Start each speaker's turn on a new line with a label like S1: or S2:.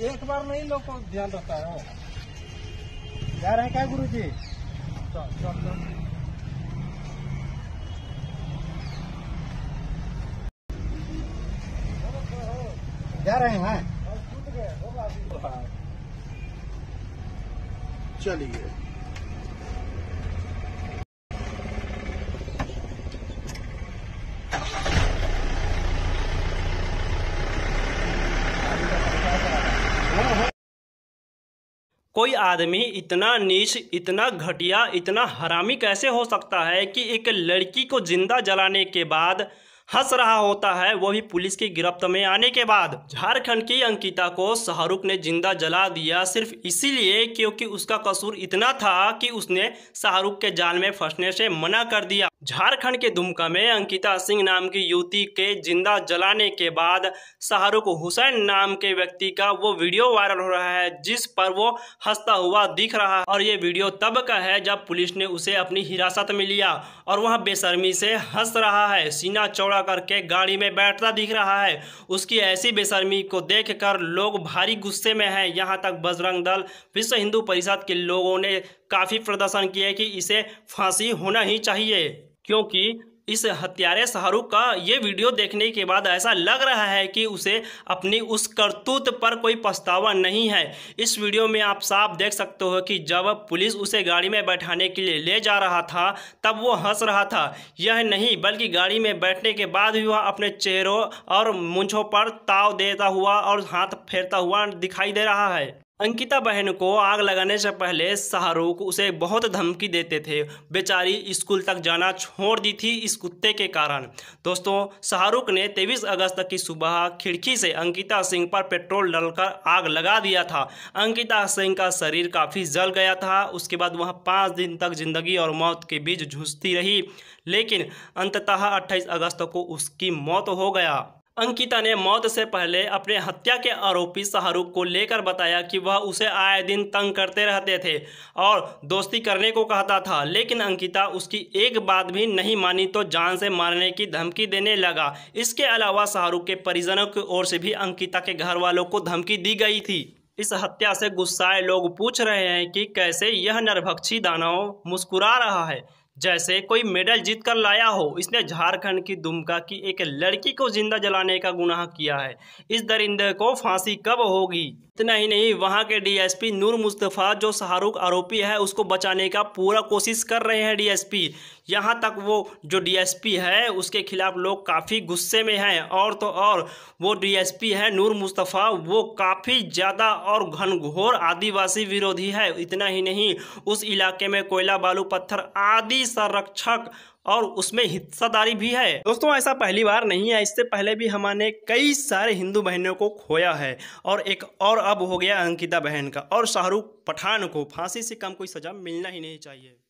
S1: एक बार नहीं लोग को ध्यान रखता है जा रहे हैं क्या गुरु जी जा रहे हैं चलिए कोई आदमी इतना नीच इतना घटिया इतना हरामी कैसे हो सकता है कि एक लड़की को जिंदा जलाने के बाद हंस रहा होता है वो भी पुलिस की गिरफ्त में आने के बाद झारखंड की अंकिता को शाहरुख ने जिंदा जला दिया सिर्फ इसीलिए क्योंकि उसका कसूर इतना था कि उसने शाहरुख के जाल में फंसने से मना कर दिया झारखंड के दुमका में अंकिता सिंह नाम की युवती के जिंदा जलाने के बाद शाहरुख हुसैन नाम के व्यक्ति का वो वीडियो वायरल हो रहा है जिस पर वो हंसता हुआ दिख रहा है और ये वीडियो तब का है जब पुलिस ने उसे अपनी हिरासत में लिया और वह बेसरमी से हंस रहा है सीना चौड़ा दौड़ा करके गाड़ी में बैठता दिख रहा है उसकी ऐसी बेशर्मी को देख कर लोग भारी गुस्से में हैं यहाँ तक बजरंग दल विश्व हिंदू परिषद के लोगों ने काफ़ी प्रदर्शन किया कि इसे फांसी होना ही चाहिए क्योंकि इस हत्यारे शाहरुख का ये वीडियो देखने के बाद ऐसा लग रहा है कि उसे अपनी उस करतूत पर कोई पछतावा नहीं है इस वीडियो में आप साफ देख सकते हो कि जब पुलिस उसे गाड़ी में बैठाने के लिए ले जा रहा था तब वो हंस रहा था यह नहीं बल्कि गाड़ी में बैठने के बाद भी वह अपने चेहरों और मुंछों पर ताव देता हुआ और हाथ फेरता हुआ दिखाई दे रहा है अंकिता बहन को आग लगाने से पहले शाहरुख उसे बहुत धमकी देते थे बेचारी स्कूल तक जाना छोड़ दी थी इस कुत्ते के कारण दोस्तों शाहरुख ने 23 अगस्त की सुबह खिड़की से अंकिता सिंह पर पेट्रोल डालकर आग लगा दिया था अंकिता सिंह का शरीर काफ़ी जल गया था उसके बाद वह पाँच दिन तक जिंदगी और मौत के बीच झूझती रही लेकिन अंततः अट्ठाईस अगस्त को उसकी मौत हो गया अंकिता ने मौत से पहले अपने हत्या के आरोपी शाहरुख को लेकर बताया कि वह उसे आए दिन तंग करते रहते थे और दोस्ती करने को कहता था लेकिन अंकिता उसकी एक बात भी नहीं मानी तो जान से मारने की धमकी देने लगा इसके अलावा शाहरुख के परिजनों की ओर से भी अंकिता के घर वालों को धमकी दी गई थी इस हत्या से गुस्साए लोग पूछ रहे हैं कि कैसे यह नरभक्षी दानव मुस्कुरा रहा है जैसे कोई मेडल जीत कर लाया हो इसने झारखंड की दुमका की एक लड़की को जिंदा जलाने का गुनाह किया है इस दरिंदे को फांसी कब होगी इतना ही नहीं वहां के डीएसपी नूर मुस्तफ़ा जो शाहरुख आरोपी है उसको बचाने का पूरा कोशिश कर रहे हैं डीएसपी यहां तक वो जो डीएसपी है उसके खिलाफ लोग काफ़ी गुस्से में हैं और तो और वो डीएसपी है नूर मुस्तफ़ा वो काफ़ी ज़्यादा और घनघोर आदिवासी विरोधी है इतना ही नहीं उस इलाके में कोयला बालू पत्थर आदि संरक्षक और उसमें हिस्सादारी भी है दोस्तों ऐसा पहली बार नहीं है इससे पहले भी हमारे कई सारे हिंदू बहनों को खोया है और एक और अब हो गया अंकिता बहन का और शाहरुख पठान को फांसी से कम कोई सजा मिलना ही नहीं चाहिए